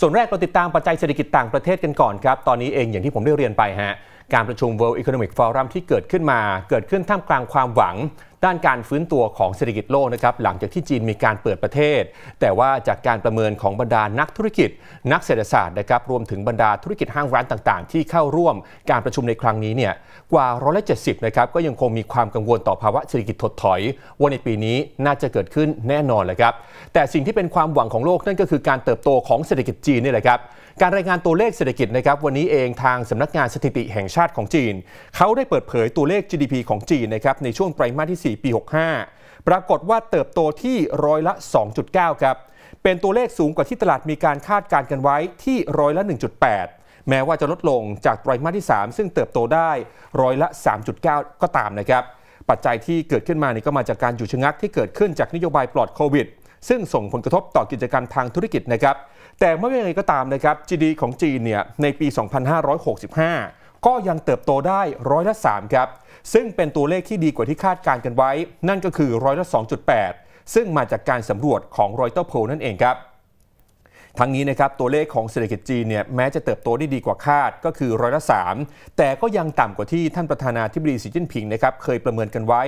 ส่วนแรกเราติดตามปัจจัยเศรษฐกิจต่างประเทศกันก่อนครับ ตอนนี้เองอย่างที่ผมได้เรียนไปฮะการประชุม World Economic Forum ที่เกิดขึ้นมา เกิดขึ้นท่ามกลางความหวังด้านการฟื้นตัวของเศรษฐกิจโลกนะครับหลังจากที่จีนมีการเปิดประเทศ แต่ว่าจากการประเมินของบรรดานักธุรกิจ นักเศรษฐศาสตร์นะครับรวมถึงบรรดาธุรกิจห้างร้านต่างๆ ที่เข้าร่วมการประชุมในครั้งนี้เนี่ยกว่าร้อยละเจ็ดสิบนะครับก็ยังคงมีความกังวลต่อภาวะเศรษฐกิจถดถอย ว่าในปีนี้น่าจะเกิดขึ้นแน่นอนเลยครับแต่สิ่งที่เป็นความหวังของโลกนั่นก็คือการเติบโตของเศรษฐกิจจีนนี่แหละครับการรายงานตัวเลขเศรษฐกิจนะครับวันนี้เองทางสำนักงานสถิติแห่งชาติของจีนเขาได้เปิดเผยตัวเลข GDP ของจีนนะครับในช่วงไตรมาสที่4ปี 65 ปรากฏว่าเติบโตที่ร้อยละ 2.9 ครับ เป็นตัวเลขสูงกว่าที่ตลาดมีการคาดการณ์กันไว้ที่ร้อยละ 1.8 แม้ว่าจะลดลงจากไตรมาสที่ 3 ซึ่งเติบโตได้ร้อยละ 3.9 ก็ตามนะครับ ปัจจัยที่เกิดขึ้นมานี่ก็มาจากการหยุดชะงักที่เกิดขึ้นจากนโยบายปลอดโควิด ซึ่งส่งผลกระทบต่อกิจการทางธุรกิจนะครับ แต่ไม่ว่าอย่างไรก็ตามนะครับ GDP ของจีนเนี่ยในปี 2565ก็ยังเติบโตได้ร้อยละ 3 ครับ ซึ่งเป็นตัวเลขที่ดีกว่าที่คาดการกันไว้ นั่นก็คือร้อยละ 2.8 ซึ่งมาจากการสำรวจของรอยเตอร์โพนั่นเองครับทั้งนี้นะครับตัวเลขของเศรษฐกิจจีนเนี่ยแม้จะเติบโตได้ดีกว่าคาดก็คือร้อยละสแต่ก็ยังต่ำกว่าที่ท่านประธานาธิบดีสีจิ้นผิงนะครับเคยประเมินกันไว้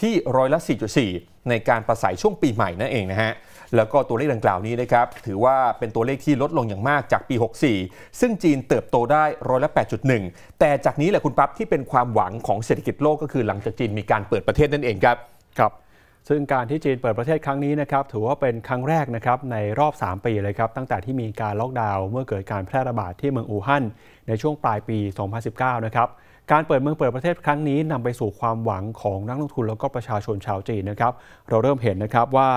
ที่ร้อยละ 4.4 ในการประสายช่วงปีใหม่นั่นเองนะฮะ แล้วก็ตัวเลขดังกล่าวนี้นะครับถือว่าเป็นตัวเลขที่ลดลงอย่างมากจากปี 64 ซึ่งจีนเติบโตได้ร้อยละ 8.1 แต่จากนี้แหละคุณปั๊บที่เป็นความหวังของเศรษฐกิจโลกก็คือหลังจากจีนมีการเปิดประเทศนั่นเองครับครับซึ่งการที่จีนเปิดประเทศครั้งนี้นะครับถือว่าเป็นครั้งแรกนะครับในรอบ 3 ปีเลยครับตั้งแต่ที่มีการล็อกดาวน์เมื่อเกิดการแพร่ระบาดที่เมืองอู่ฮั่นในช่วงปลายปี 2019 นะครับการเปิดเมืองเปิดประเทศครั้งนี้ นำไปสู่ความหวังของนักลงทุนแล้วก็ประชาชนชาวจีนนะครับเราเริ่มเห็นนะครับว่า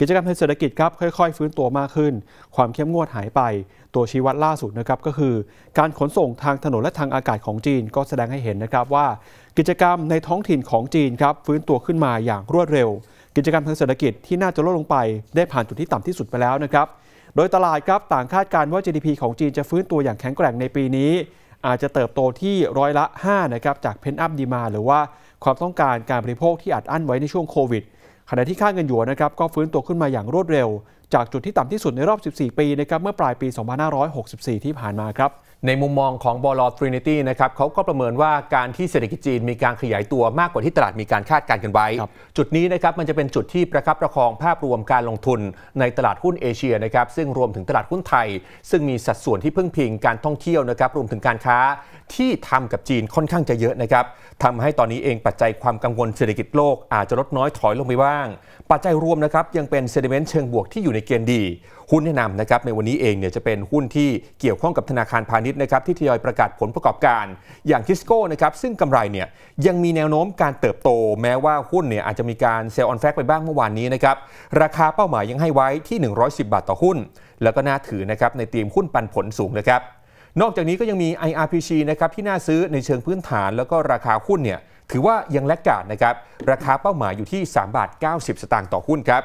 กิจกรรมทางเศรษฐกิจครับค่อยๆ ฟื้นตัวมากขึ้น ความเข้มงวดหายไป ตัวชี้วัดล่าสุดนะครับก็คือการขนส่งทางถนนและทางอากาศของจีนก็แสดงให้เห็นนะครับว่ากิจกรรมในท้องถิ่นของจีนครับฟื้นตัวขึ้นมาอย่างรวดเร็ว กิจกรรมทางเศรษฐกิจที่น่าจะลดลงไปได้ผ่านจุดที่ต่ำที่สุดไปแล้วนะครับโดยตลาดครับต่างคาดการณ์ว่า GDP ของจีนจะฟื้นตัวอย่างแข็งแกร่งในปีนี้ อาจจะเติบโตที่ร้อยละ5นะครับจากเพนอัพดีมาหรือว่าความต้องการการบริโภคที่อัดอั้นไว้ในช่วงโควิดขณะที่ค่าเงินหยวนนะครับก็ฟื้นตัวขึ้นมาอย่างรวดเร็วจากจุดที่ต่ำที่สุดในรอบ 14 ปีนะครับเมื่อปลายปี 2564 ที่ผ่านมาครับในมุมมองของบอลอทรินิตี้นะครับเขาก็ประเมินว่าการที่เศรษฐกิจจีนมีการขยายตัวมากกว่าที่ตลาดมีการคาดการณ์กันไว้ จุดนี้นะครับมันจะเป็นจุดที่ประคับประคองภาพรวมการลงทุนในตลาดหุ้นเอเชียนะครับซึ่งรวมถึงตลาดหุ้นไทย ซึ่งมีสัดส่วนที่พึ่งพิงการท่องเที่ยวนะครับรวมถึงการค้า ที่ทำกับจีนค่อนข้างจะเยอะนะครับทำให้ตอนนี้เองปัจจัยความกังวลเศรษฐกิจโลกอาจจะลดน้อยถอยลงไปบ้าง ปัจจัยรวมนะครับยังเป็นเซนิเมนต์เชิงบวกที่อยู่ในเกณฑ์ดี หุ้นแนะนำนะครับในวันนี้เองเนี่ยจะเป็นหุ้นที่เกี่ยวข้องกับธนาคารพาณิชย์นะครับที่ทยอยประกาศผลประกอบการอย่างทิสโก้นะครับซึ่งกำไรเนี่ยยังมีแนวโน้มการเติบโตแม้ว่าหุ้นเนี่ยอาจจะมีการเซลล์ออนแฟกไปบ้างเมื่อวานนี้นะครับราคาเป้าหมายยังให้ไว้ที่ 110 บาทต่อหุ้น แล้วก็น่าถือนะครับในธีมหุ้นปันผลสูงนะครับนอกจากนี้ก็ยังมี IRPG นะครับที่น่าซื้อในเชิงพื้นฐาน แล้วก็ราคาหุ้นเนี่ยถือว่ายังแลกกาดนะครับราคาเป้าหมายอยู่ที่3บาท90 สตางค์ต่อหุ้นครับ